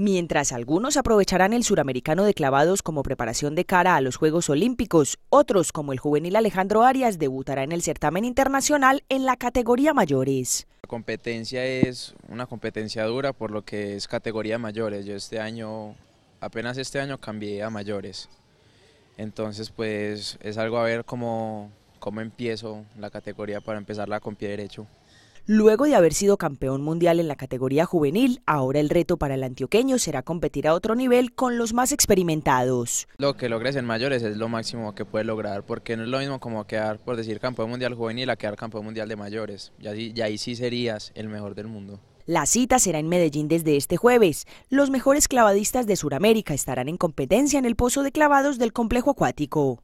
Mientras algunos aprovecharán el suramericano de clavados como preparación de cara a los Juegos Olímpicos, otros, como el juvenil Alejandro Arias, debutará en el certamen internacional en la categoría mayores. La competencia es una competencia dura por lo que es categoría mayores. Yo este año, apenas este año cambié a mayores. Entonces pues es algo a ver cómo, cómo empiezo la categoría para empezarla con pie derecho. Luego de haber sido campeón mundial en la categoría juvenil, ahora el reto para el antioqueño será competir a otro nivel con los más experimentados. Lo que logres en mayores es lo máximo que puedes lograr, porque no es lo mismo como quedar, por decir, campeón mundial juvenil a quedar campeón mundial de mayores. Y ahí, ahí sí serías el mejor del mundo. La cita será en Medellín desde este jueves. Los mejores clavadistas de Sudamérica estarán en competencia en el pozo de clavados del complejo acuático.